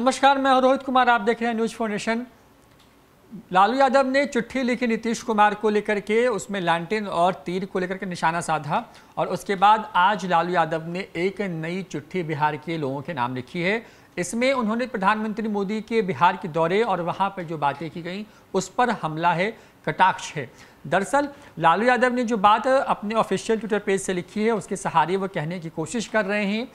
नमस्कार मैं रोहित कुमार आप देख रहे हैं न्यूज फाउंडेशन लालू यादव ने चिट्ठी लिखी नीतीश कुमार को लेकर के उसमें लैंटिन और तीर को लेकर के निशाना साधा और उसके बाद आज लालू यादव ने एक नई चिट्ठी बिहार के लोगों के नाम लिखी है इसमें उन्होंने प्रधानमंत्री मोदी के बिहार के दौरे और वहाँ पर जो बातें की गई उस पर हमला है कटाक्ष है दरअसल लालू यादव ने जो बात अपने ऑफिशियल ट्विटर पेज से लिखी है उसके सहारे वो कहने की कोशिश कर रहे हैं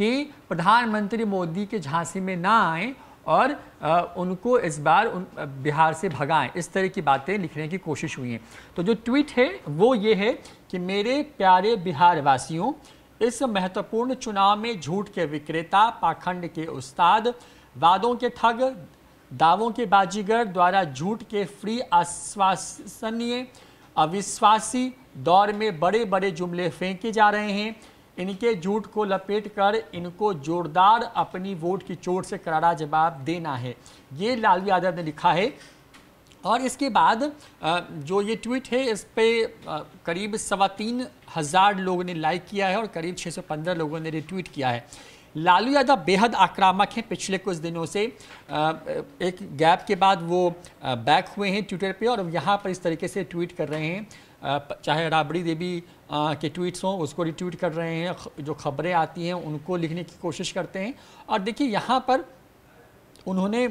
कि प्रधानमंत्री मोदी के झांसी में ना आए और आ, उनको इस बार उन बिहार से भगाएं इस तरह की बातें लिखने की कोशिश हुई है तो जो ट्वीट है वो ये है कि मेरे प्यारे बिहार वासियों इस महत्वपूर्ण चुनाव में झूठ के विक्रेता पाखंड के उस्ताद वादों के ठग दावों के बाजीगर द्वारा झूठ के फ्री आश्वासनीय अविश्वासी दौर में बड़े बड़े जुमले फेंके जा रहे हैं इनके झूठ को लपेटकर इनको जोरदार अपनी वोट की चोट से करारा जवाब देना है ये लालू यादव ने लिखा है और इसके बाद जो ये ट्वीट है इस पर करीब सवा तीन हज़ार लोगों ने लाइक किया है और करीब 615 लोगों ने रिट्वीट किया है लालू यादव बेहद आक्रामक हैं पिछले कुछ दिनों से एक गैप के बाद वो बैक हुए हैं ट्विटर पे और यहाँ पर इस तरीके से ट्वीट कर रहे हैं चाहे राबड़ी देवी के ट्वीट्स हों उसको रिट्वीट कर रहे हैं जो खबरें आती हैं उनको लिखने की कोशिश करते हैं और देखिए यहाँ पर उन्होंने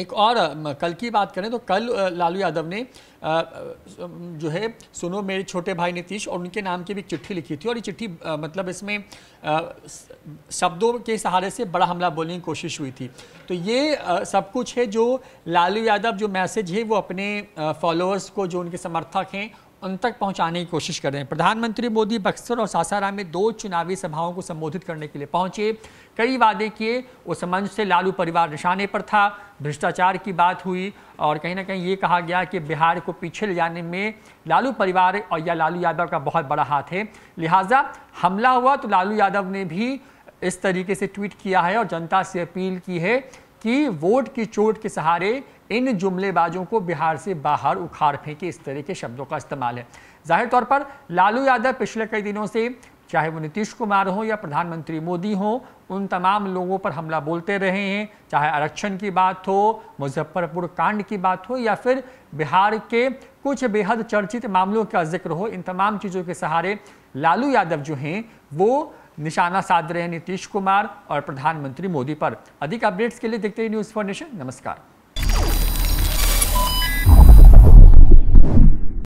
एक और कल की बात करें तो कल लालू यादव ने जो है सुनो मेरे छोटे भाई नीतीश और उनके नाम की भी चिट्ठी लिखी थी और ये चिट्ठी मतलब इसमें शब्दों के सहारे से बड़ा हमला बोलने की कोशिश हुई थी तो ये सब कुछ है जो लालू यादव जो मैसेज है वो अपने फॉलोअर्स को जो उनके समर्थक हैं उन तक पहुंचाने की कोशिश कर रहे हैं प्रधानमंत्री मोदी बक्सर और सासाराम में दो चुनावी सभाओं को संबोधित करने के लिए पहुंचे कई वादे किए उस मंच से लालू परिवार निशाने पर था भ्रष्टाचार की बात हुई और कहीं ना कहीं ये कहा गया कि बिहार को को पीछे ले जाने में लालू परिवार और या लालू यादव का बहुत बड़ा हाथ है लिहाजा हमला हुआ तो लालू यादव ने भी इस तरीके से ट्वीट किया है और जनता से अपील की है कि वोट की चोट के सहारे इन जुमलेबाजों को बिहार से बाहर उखाड़ फेंके इस तरह के शब्दों का इस्तेमाल है जाहिर तौर पर लालू यादव पिछले कई दिनों से चाहे वो नीतीश कुमार हों या प्रधानमंत्री मोदी हों उन तमाम लोगों पर हमला बोलते रहे हैं चाहे आरक्षण की बात हो मुजफ्फरपुर कांड की बात हो या फिर बिहार के कुछ बेहद चर्चित मामलों का जिक्र हो इन तमाम चीज़ों के सहारे लालू यादव जो हैं वो निशाना साध रहे हैं नीतीश कुमार और प्रधानमंत्री मोदी पर अधिक अपडेट्स के लिए देखते हैं न्यूज़ फॉर नेशन नमस्कार